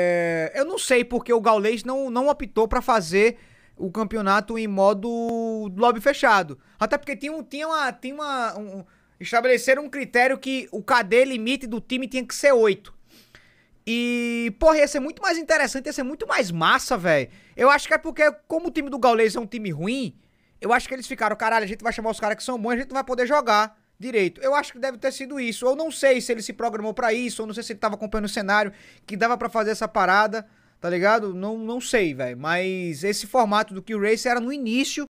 É, eu não sei porque o Gaulês não, não optou para fazer o campeonato em modo lobby fechado. Até porque tinha, tinha uma. Tinha uma um, estabeleceram um critério que o KD limite do time tinha que ser 8. E, porra, ia ser muito mais interessante, ia ser muito mais massa, velho. Eu acho que é porque, como o time do Gaulês é um time ruim, eu acho que eles ficaram, caralho, a gente vai chamar os caras que são bons, a gente não vai poder jogar direito. Eu acho que deve ter sido isso. Ou não sei se ele se programou para isso, ou não sei se ele tava acompanhando o cenário que dava para fazer essa parada, tá ligado? Não, não sei, velho. Mas esse formato do Kill Race era no início